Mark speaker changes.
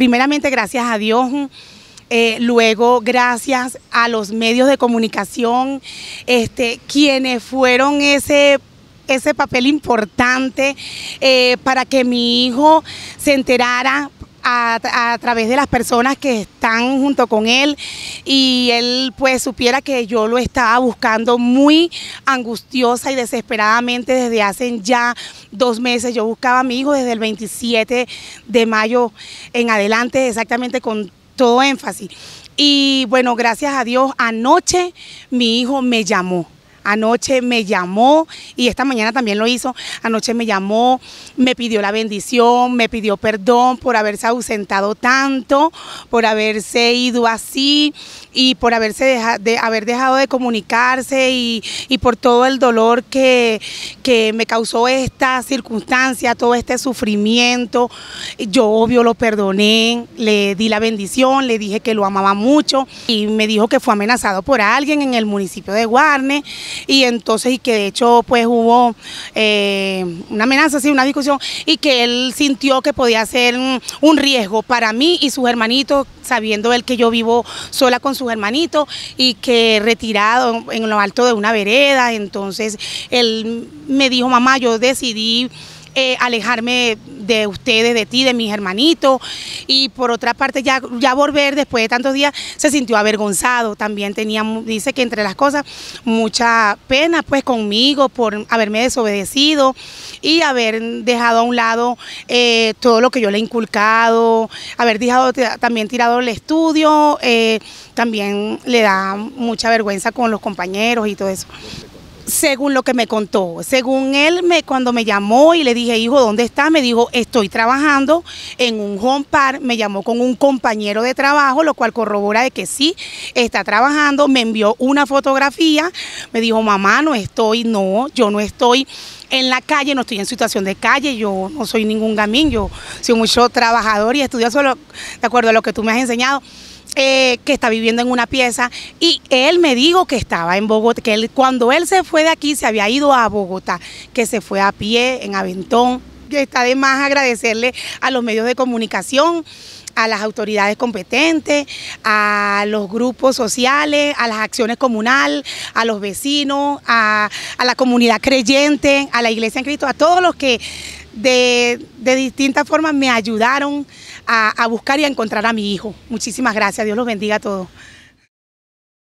Speaker 1: primeramente gracias a Dios. Eh, luego, gracias a los medios de comunicación, este, quienes fueron ese ese papel importante eh, para que mi hijo se enterara a, través de las personas que están junto con él y él pues supiera que yo lo estaba buscando muy angustiosa y desesperadamente desde hace ya dos meses. Yo buscaba a mi hijo desde el 27 de mayo en adelante, exactamente con todo énfasis. Y bueno, gracias a Dios, anoche mi hijo me llamó. Anoche me llamó y esta mañana también lo hizo. Anoche me llamó, me pidió la bendición, me pidió perdón por haberse ausentado tanto, por haberse ido así y por haberse de haber dejado de comunicarse y, por todo el dolor que, que, me causó esta circunstancia, todo este sufrimiento. Yo obvio lo perdoné, le di la bendición, le dije que lo amaba mucho y me dijo que fue amenazado por alguien en el municipio de Guarne y entonces y que de hecho pues hubo eh, una amenaza, sí, una discusión y que él sintió que podía ser un riesgo para mí y sus hermanitos sabiendo él que yo vivo sola con su hermanito y que retirado en lo alto de una vereda, entonces él me dijo, mamá, yo decidí eh, alejarme de ustedes, de ti, de mis hermanitos. Y por otra parte, ya, ya volver después de tantos días se sintió avergonzado. También tenía, dice que entre las cosas, mucha pena pues conmigo por haberme desobedecido y haber dejado a un lado eh, todo lo que yo le he inculcado, haber dejado también tirado el estudio, eh, también le da mucha vergüenza con los compañeros y todo eso según lo que me contó. Según él, me, cuando me llamó y le dije, hijo, ¿dónde estás? Me dijo, estoy trabajando en un home park. Me llamó con un compañero de trabajo, lo cual corrobora de que sí está trabajando. Me envió una fotografía. Me dijo, mamá, no estoy, no, yo no estoy en la calle, no estoy en situación de calle, yo no soy ningún gamín, yo soy mucho trabajador y estudioso de acuerdo a lo que tú me has enseñado. Eh, que está viviendo en una pieza y él me dijo que estaba en Bogotá, que cuando él se fue de aquí se había ido a Bogotá, que se fue a pie, en Aventón. Está de más agradecerle a los medios de comunicación, a las autoridades competentes, a los grupos sociales, a las acciones comunales, a los vecinos, a, a la comunidad creyente, a la Iglesia en Cristo, a todos los que de, de distintas formas me ayudaron a, a buscar y a encontrar a mi hijo. Muchísimas gracias, Dios los bendiga a todos.